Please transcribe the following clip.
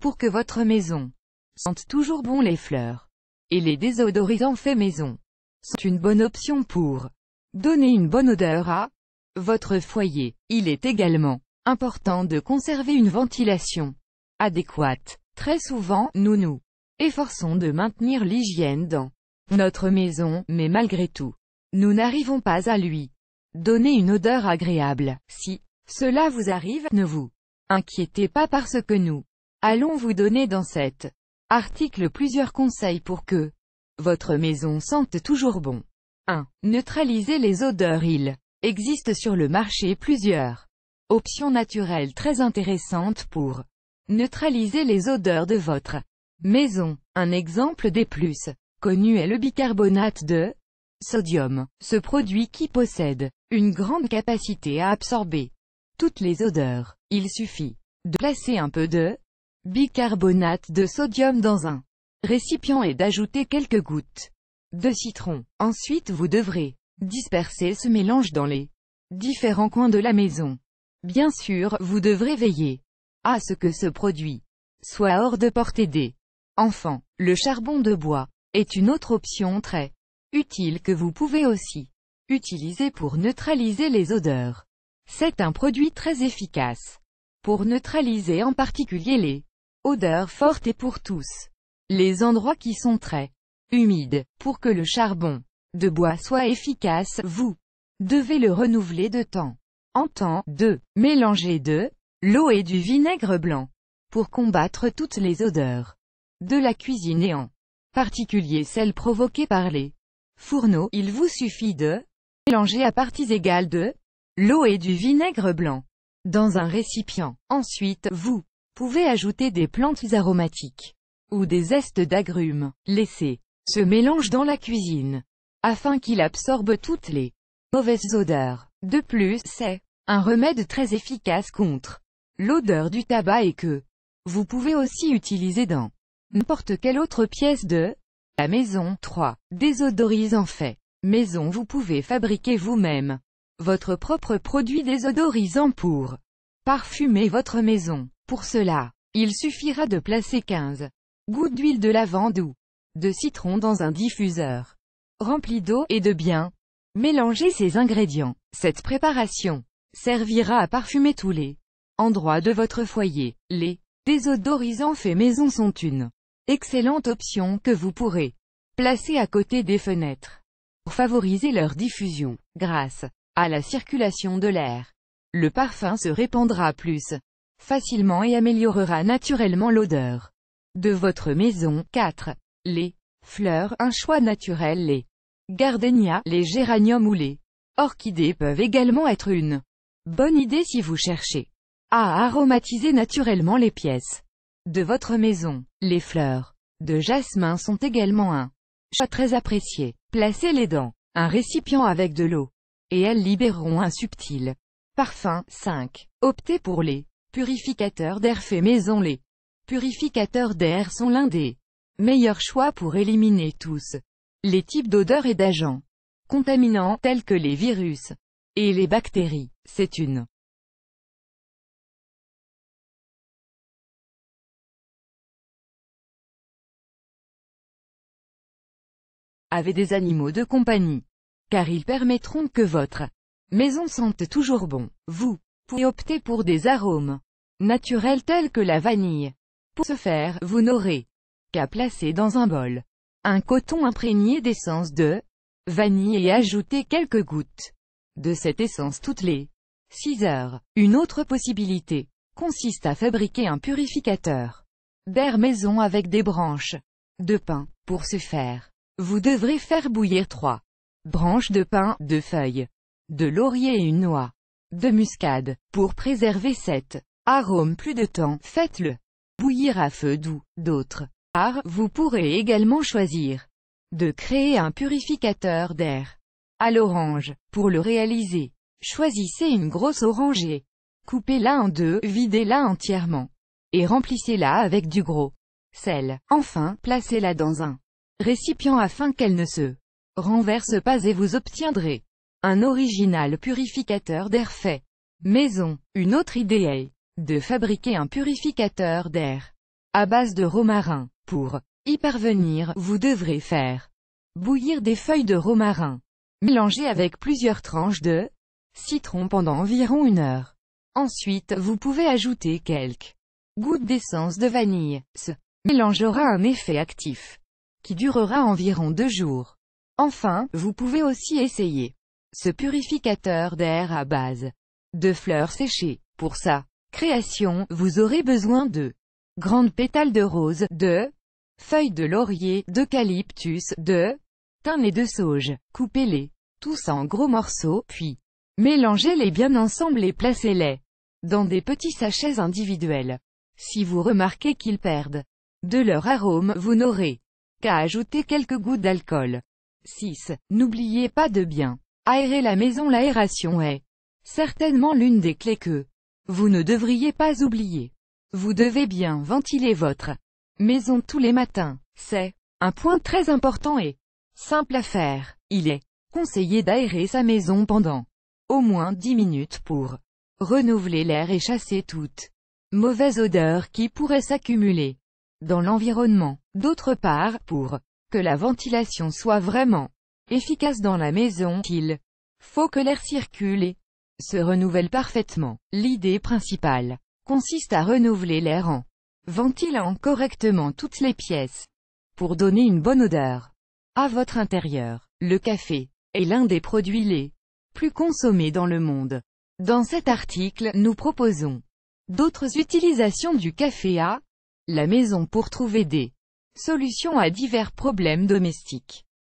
pour que votre maison sente toujours bon les fleurs. Et les désodorisants faits maison sont une bonne option pour donner une bonne odeur à votre foyer. Il est également important de conserver une ventilation adéquate. Très souvent, nous nous efforçons de maintenir l'hygiène dans notre maison, mais malgré tout, nous n'arrivons pas à lui donner une odeur agréable. Si cela vous arrive, ne vous inquiétez pas parce que nous Allons vous donner dans cet article plusieurs conseils pour que votre maison sente toujours bon. 1. Neutraliser les odeurs Il existe sur le marché plusieurs options naturelles très intéressantes pour neutraliser les odeurs de votre maison. Un exemple des plus connus est le bicarbonate de sodium, ce produit qui possède une grande capacité à absorber toutes les odeurs. Il suffit de placer un peu de bicarbonate de sodium dans un récipient et d'ajouter quelques gouttes de citron. Ensuite vous devrez disperser ce mélange dans les différents coins de la maison. Bien sûr, vous devrez veiller à ce que ce produit soit hors de portée des enfants. Le charbon de bois est une autre option très utile que vous pouvez aussi utiliser pour neutraliser les odeurs. C'est un produit très efficace pour neutraliser en particulier les Odeur forte et pour tous. Les endroits qui sont très humides, pour que le charbon de bois soit efficace, vous devez le renouveler de temps en temps. de Mélanger de l'eau et du vinaigre blanc pour combattre toutes les odeurs de la cuisine et en particulier celles provoquées par les fourneaux. Il vous suffit de mélanger à parties égales de l'eau et du vinaigre blanc dans un récipient. Ensuite, vous Pouvez ajouter des plantes aromatiques ou des zestes d'agrumes. Laissez ce mélange dans la cuisine afin qu'il absorbe toutes les mauvaises odeurs. De plus, c'est un remède très efficace contre l'odeur du tabac et que vous pouvez aussi utiliser dans n'importe quelle autre pièce de la maison. 3. Désodorisant fait. Maison Vous pouvez fabriquer vous-même votre propre produit désodorisant pour parfumer votre maison. Pour cela, il suffira de placer 15 gouttes d'huile de lavande ou de citron dans un diffuseur rempli d'eau et de bien mélanger ces ingrédients. Cette préparation servira à parfumer tous les endroits de votre foyer. Les désodorisants faits maison sont une excellente option que vous pourrez placer à côté des fenêtres pour favoriser leur diffusion grâce à la circulation de l'air. Le parfum se répandra plus facilement et améliorera naturellement l'odeur de votre maison. 4. Les fleurs, un choix naturel Les gardenias, les géraniums ou les orchidées peuvent également être une bonne idée si vous cherchez à aromatiser naturellement les pièces de votre maison. Les fleurs de jasmin sont également un choix très apprécié. Placez-les dans un récipient avec de l'eau et elles libéreront un subtil parfum. 5. Optez pour les Purificateurs d'air fait maison Les purificateurs d'air sont l'un des meilleurs choix pour éliminer tous les types d'odeurs et d'agents contaminants tels que les virus et les bactéries. C'est une avez des animaux de compagnie, car ils permettront que votre maison sente toujours bon. Vous pouvez opter pour des arômes naturels tels que la vanille. Pour ce faire, vous n'aurez qu'à placer dans un bol un coton imprégné d'essence de vanille et ajouter quelques gouttes de cette essence toutes les 6 heures. Une autre possibilité consiste à fabriquer un purificateur d'air maison avec des branches de pin. Pour ce faire, vous devrez faire bouillir 3 branches de pin, 2 feuilles de laurier et une noix de muscade. Pour préserver cet arôme plus de temps, faites-le bouillir à feu doux. D'autres arts, vous pourrez également choisir de créer un purificateur d'air à l'orange. Pour le réaliser, choisissez une grosse orangée. Coupez-la en deux, videz-la entièrement. Et remplissez-la avec du gros sel. Enfin, placez-la dans un récipient afin qu'elle ne se renverse pas et vous obtiendrez un original purificateur d'air fait maison. Une autre idée est de fabriquer un purificateur d'air à base de romarin. Pour y parvenir, vous devrez faire bouillir des feuilles de romarin. Mélanger avec plusieurs tranches de citron pendant environ une heure. Ensuite, vous pouvez ajouter quelques gouttes d'essence de vanille. Ce mélange aura un effet actif qui durera environ deux jours. Enfin, vous pouvez aussi essayer ce purificateur d'air à base de fleurs séchées. Pour sa création, vous aurez besoin de grandes pétales de rose, de feuilles de laurier, d'eucalyptus, de thym et de sauge. Coupez-les tous en gros morceaux, puis mélangez-les bien ensemble et placez-les dans des petits sachets individuels. Si vous remarquez qu'ils perdent de leur arôme, vous n'aurez qu'à ajouter quelques gouttes d'alcool. 6. N'oubliez pas de bien Aérer la maison L'aération est certainement l'une des clés que vous ne devriez pas oublier. Vous devez bien ventiler votre maison tous les matins. C'est un point très important et simple à faire. Il est conseillé d'aérer sa maison pendant au moins 10 minutes pour renouveler l'air et chasser toute mauvaise odeur qui pourrait s'accumuler dans l'environnement. D'autre part, pour que la ventilation soit vraiment efficace dans la maison, il faut que l'air circule et se renouvelle parfaitement. L'idée principale consiste à renouveler l'air en ventilant correctement toutes les pièces pour donner une bonne odeur à votre intérieur. Le café est l'un des produits les plus consommés dans le monde. Dans cet article, nous proposons d'autres utilisations du café à la maison pour trouver des solutions à divers problèmes domestiques.